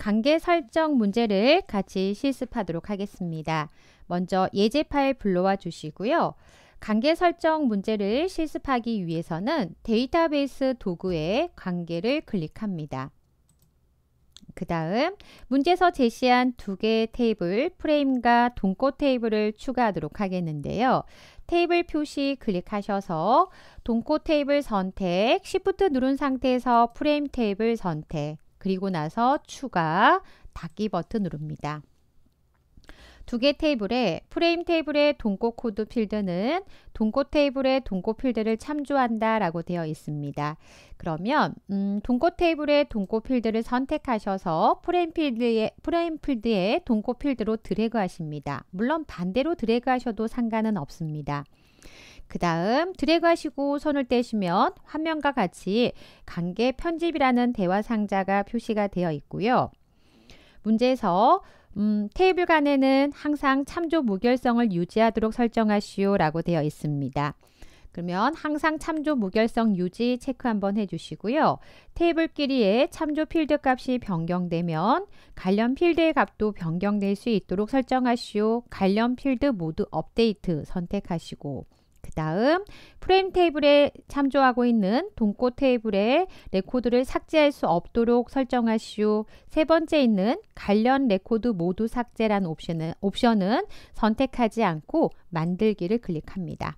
관계 설정 문제를 같이 실습하도록 하겠습니다. 먼저 예제 파일 불러와 주시고요. 관계 설정 문제를 실습하기 위해서는 데이터베이스 도구에 관계를 클릭합니다. 그 다음 문제에서 제시한 두 개의 테이블 프레임과 동코 테이블을 추가하도록 하겠는데요. 테이블 표시 클릭하셔서 동코 테이블 선택, s h i 누른 상태에서 프레임 테이블 선택, 그리고 나서 추가 닫기 버튼 누릅니다. 두 개 테이블에 프레임 테이블의 동고 코드 필드는 동고 테이블의 동고 필드를 참조한다 라고 되어 있습니다. 그러면 음, 동고 테이블의 동고 필드를 선택하셔서 프레임 필드에, 프레임 필드에 동고 필드로 드래그 하십니다. 물론 반대로 드래그 하셔도 상관은 없습니다. 그 다음 드래그 하시고 선을 떼시면 화면과 같이 관계 편집이라는 대화 상자가 표시가 되어 있고요. 문제에서 음, 테이블 간에는 항상 참조 무결성을 유지하도록 설정하시오 라고 되어 있습니다. 그러면 항상 참조 무결성 유지 체크 한번 해주시고요. 테이블끼리의 참조 필드 값이 변경되면 관련 필드의 값도 변경될 수 있도록 설정하시오. 관련 필드 모두 업데이트 선택하시고 그 다음 프레임 테이블에 참조하고 있는 동코 테이블에 레코드를 삭제할 수 없도록 설정하시오. 세 번째 있는 관련 레코드 모두 삭제란 옵션은, 옵션은 선택하지 않고 만들기를 클릭합니다.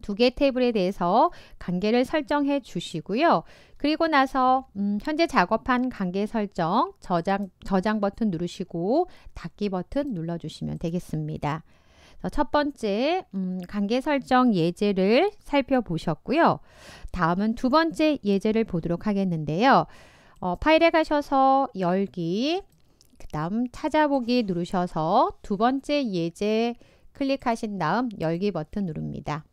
두 개 테이블에 대해서 관계를 설정해 주시고요. 그리고 나서 음, 현재 작업한 관계 설정 저장, 저장 버튼 누르시고 닫기 버튼 눌러주시면 되겠습니다. 첫 번째 음, 관계 설정 예제를 살펴보셨고요. 다음은 두 번째 예제를 보도록 하겠는데요. 어, 파일에 가셔서 열기, 그 다음 찾아보기 누르셔서 두 번째 예제 클릭하신 다음 열기 버튼 누릅니다.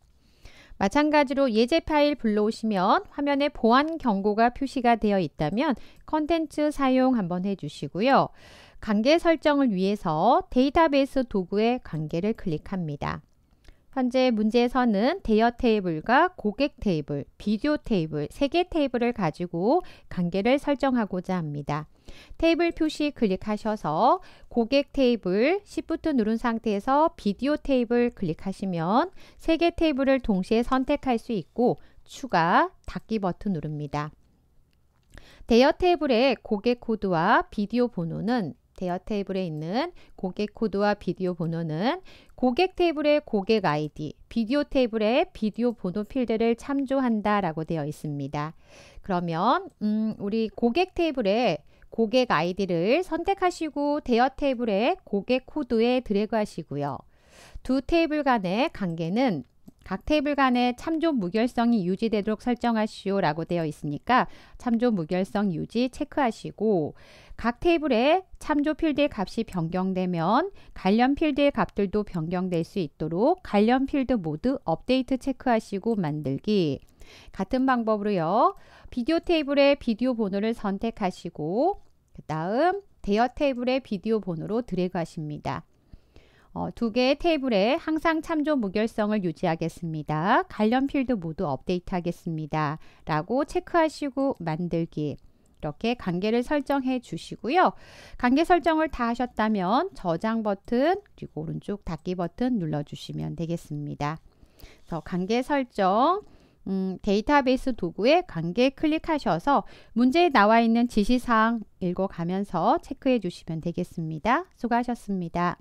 마찬가지로 예제 파일 불러오시면 화면에 보안 경고가 표시가 되어 있다면 컨텐츠 사용 한번 해주시고요. 관계 설정을 위해서 데이터베이스 도구의 관계를 클릭합니다. 현재 문제에서는 대여 테이블과 고객 테이블, 비디오 테이블 3개 테이블을 가지고 관계를 설정하고자 합니다. 테이블 표시 클릭하셔서 고객 테이블 Shift 누른 상태에서 비디오 테이블 클릭하시면 3개 테이블을 동시에 선택할 수 있고 추가 닫기 버튼 누릅니다. 대여 테이블의 고객 코드와 비디오 번호는 대여 테이블에 있는 고객 코드와 비디오 번호는 고객 테이블의 고객 아이디, 비디오 테이블의 비디오 번호 필드를 참조한다 라고 되어 있습니다. 그러면 음, 우리 고객 테이블에 고객 아이디를 선택하시고 대여 테이블에 고객 코드에 드래그 하시고요. 두 테이블 간의 관계는 각 테이블 간의 참조 무결성이 유지되도록 설정하시오 라고 되어 있으니까 참조 무결성 유지 체크하시고 각 테이블에 참조 필드의 값이 변경되면 관련 필드의 값들도 변경될 수 있도록 관련 필드 모두 업데이트 체크하시고 만들기 같은 방법으로요. 비디오 테이블에 비디오 번호를 선택하시고 그 다음 대여 테이블에 비디오 번호로 드래그 하십니다. 어, 두 개의 테이블에 항상 참조 무결성을 유지하겠습니다. 관련 필드 모두 업데이트하겠습니다. 라고 체크하시고 만들기 이렇게 관계를 설정해 주시고요. 관계 설정을 다 하셨다면 저장 버튼 그리고 오른쪽 닫기 버튼 눌러주시면 되겠습니다. 그래서 관계 설정 음, 데이터베이스 도구에 관계 클릭하셔서 문제에 나와 있는 지시사항 읽어가면서 체크해 주시면 되겠습니다. 수고하셨습니다.